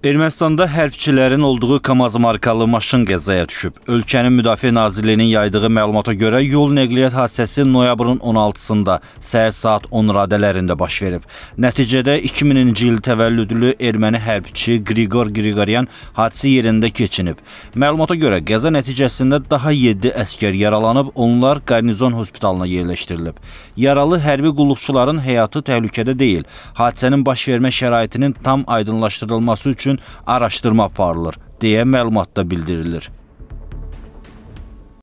Ermənistanda hərbçilərin olduğu KAMAZ markalı maşın qəzaya düşüb. Ölkənin Müdafiə Nazirliyinin yaydığı məlumata görə yol nəqliyyat hadisəsi noyabrın 16-sında səhər saat 10 radələrində baş verib. Nəticədə 2000-ci il təvəllüdlü erməni hərbçi Qriqor Qriqoryan hadisə yerində keçinib. Məlumata görə qəza nəticəsində daha 7 əskər yaralanıb, onlar qarnizon hospitalına yerləşdirilib. Yaralı hərbi qulluqçuların həyatı təhlükədə deyil. Hadisənin baş vermə şəraitinin tam aydınlaşdırılması üçün üçün araşdırma aparılır deyə məlumatda bildirilir.